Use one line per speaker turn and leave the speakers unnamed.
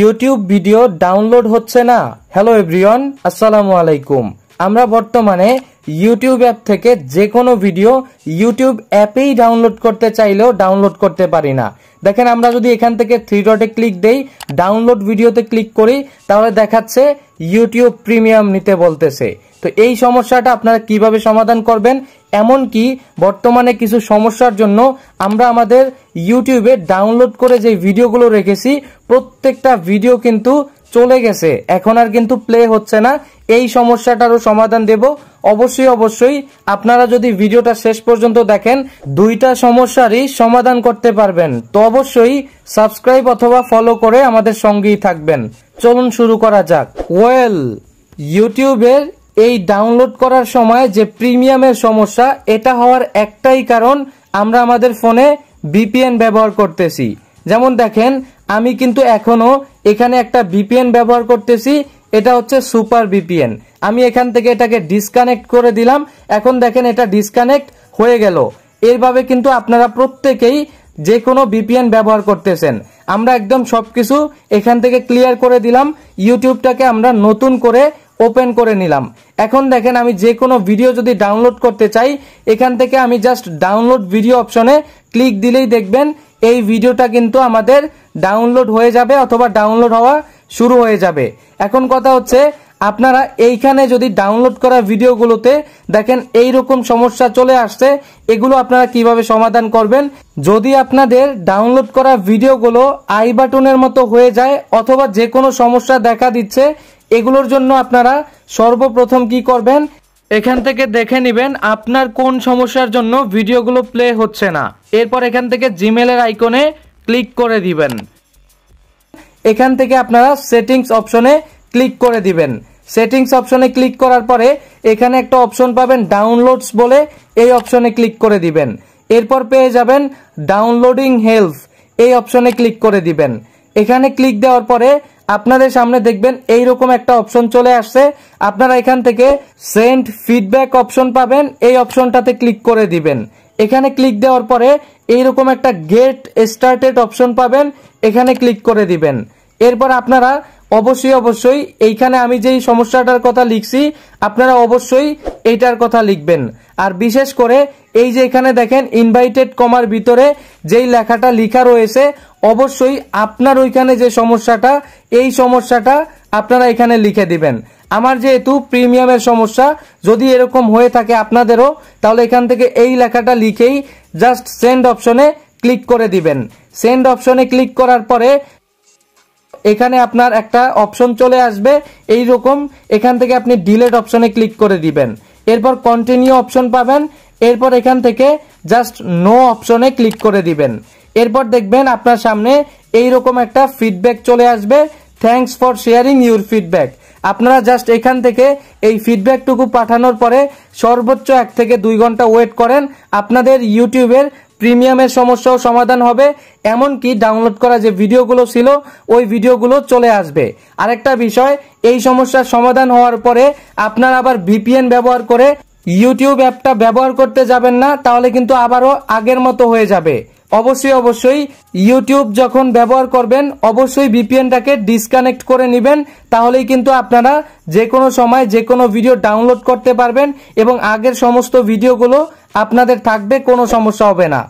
YouTube video download হচ্ছে না hello everyone আসসালামু আলাইকুম আমরা বর্তমানে ইউটিউব অ্যাপ থেকে যে কোনো ভিডিও ইউটিউব অ্যাপেই ডাউনলোড করতে চাইলেও ডাউনলোড করতে পারি না দেখেন আমরা যদি এখান থেকে থ্রি ডটে ক্লিক দেই ডাউনলোড ভিডিওতে ক্লিক করি তাহলে দেখাচ্ছে ইউটিউব প্রিমিয়াম নিতে বলতেছে তো এই সমস্যাটা আপনারা কিভাবে সমাধান করবেন এমনকি বর্তমানে কিছু সমস্যার জন্য আমরা আমাদের ইউটিউবে ডাউনলোড করে যে ভিডিওগুলো রেখেছি প্রত্যেকটা ভিডিও কিন্তু চলে গেছে এখন আর কিন্তু প্লে হচ্ছে না এই সমস্যাটারও সমাধান দেব অবশ্যই অবশ্যই আপনারা যদি ভিডিওটা শেষ পর্যন্ত দেখেন দুইটা সমস্যারই সমাধান করতে পারবেন তো অবশ্যই সাবস্ক্রাইব অথবা ফলো করে আমাদের সঙ্গেই থাকবেন চলুন শুরু করা যাক ওয়েল ইউটিউবের এই ডাউনলোড করার সময় যে প্রিমিয়ামের সমস্যা এটা হওয়ার একটাই কারণ আমরা আমাদের ফোনে বিপিএন ব্যবহার করতেছি যেমন দেখেন আমি কিন্তু এখনও এখানে একটা বিপিএন ব্যবহার করতেছি এটা হচ্ছে সুপার বিপিএন আমি এখান থেকে এটাকে ডিসকানেক্ট করে দিলাম এখন দেখেন এটা ডিসকানেক্ট হয়ে গেল এরভাবে কিন্তু আপনারা প্রত্যেকেই যে কোনো বিপিএন ব্যবহার করতেছেন আমরা একদম সব কিছু এখান থেকে ক্লিয়ার করে দিলাম ইউটিউবটাকে আমরা নতুন করে ওপেন করে নিলাম এখন দেখেন আমি যে কোনো ভিডিও যদি ডাউনলোড করতে চাই এখান থেকে আমি জাস্ট ডাউনলোড ভিডিও অপশনে ক্লিক দিলেই দেখবেন এই ভিডিওটা কিন্তু আমাদের ডাউনলোড হয়ে যাবে অথবা ডাউনলোড হওয়া শুরু হয়ে যাবে এখন কথা হচ্ছে আপনারা এইখানে যদি ডাউনলোড করা ভিডিওগুলোতে দেখেন এই রকম সমস্যা চলে আসছে এগুলো আপনারা কিভাবে সমাধান করবেন যদি আপনাদের ডাউনলোড করা ভিডিওগুলো আই বাটনের মতো হয়ে যায় অথবা যে কোনো সমস্যা দেখা দিচ্ছে এগুলোর জন্য আপনারা সর্বপ্রথম কি করবেন এখান থেকে দেখে নেবেন আপনার কোন সমস্যার জন্য ভিডিওগুলো প্লে হচ্ছে না এরপর এখান থেকে জিমেলের আইকনে ক্লিক করে দিবেন এখান থেকে আপনারা সেটিংস অপশনে ক্লিক করে দিবেন সেটিংস অপশনে ক্লিক করার পরে এখানে একটা অপশন পাবেন ডাউনলোডস বলে এই অপশনে ক্লিক করে দিবেন এরপর পেয়ে যাবেন ডাউনলোডিং হেলথ এই অপশনে ক্লিক করে দিবেন এখানে ক্লিক দেওয়ার পরে আপনাদের সামনে দেখবেন এই রকম একটা অপশন চলে আসছে আপনারা এখান থেকে সেন্ড ফিডব্যাক অপশন পাবেন এই অপশনটাতে ক্লিক করে দিবেন এখানে ক্লিক দেওয়ার পরে এইরকম একটা গেট স্টার্টেড অপশন পাবেন এখানে ক্লিক করে দিবেন এরপর আপনারা অবশ্যই অবশ্যই এইখানে আমি যেই সমস্যাটার কথা লিখছি আপনারা অবশ্যই এইটার কথা লিখবেন আর বিশেষ করে এই যে এখানে দেখেন ইনভাইটেড কমার ভিতরে যেই লেখাটা লেখা রয়েছে অবশ্যই আপনার ওইখানে যে সমস্যাটা এই সমস্যাটা আপনারা এখানে লিখে দিবেন আমার যেহেতু প্রিমিয়ামের সমস্যা যদি এরকম হয়ে থাকে আপনাদেরও তাহলে এখান থেকে এই লেখাটা লিখেই জাস্ট সেন্ড অপশনে ক্লিক করে দিবেন সেন্ড অপশনে ক্লিক করার পরে এখানে আপনার একটা অপশন চলে আসবে এই রকম এখান থেকে আপনি ডিলেট অপশনে ক্লিক করে দিবেন এরপর কন্টিনিউ অপশন পাবেন এরপর এখান থেকে জাস্ট নো অপশনে ক্লিক করে দিবেন এরপর দেখবেন আপনার সামনে এই রকম একটা ফিডব্যাক চলে আসবে thanks for sharing your feedback আপনারা জাস্ট এখান থেকে এই ফিডব্যাকটুকু পাঠানোর পরে সর্বোচ্চ এক থেকে দুই ঘন্টা ওয়েট করেন আপনাদের ইউটিউবের প্রিমিয়ামের সমস্যাও সমাধান হবে এমনকি ডাউনলোড করা যে ভিডিওগুলো ছিল ওই ভিডিওগুলো চলে আসবে আরেকটা বিষয় এই সমস্যার সমাধান হওয়ার পরে আপনার আবার ভিপিএন ব্যবহার করে ইউটিউব অ্যাপটা ব্যবহার করতে যাবেন না তাহলে কিন্তু আবারও আগের মতো হয়ে যাবে অবশ্যই অবশ্যই ইউটিউব যখন ব্যবহার করবেন অবশ্যই ভিপিএনটাকে ডিসকানেক্ট করে নেবেন তাহলেই কিন্তু আপনারা যে কোনো সময় যে কোনো ভিডিও ডাউনলোড করতে পারবেন এবং আগের সমস্ত ভিডিওগুলো আপনাদের থাকবে কোনো সমস্যা হবে না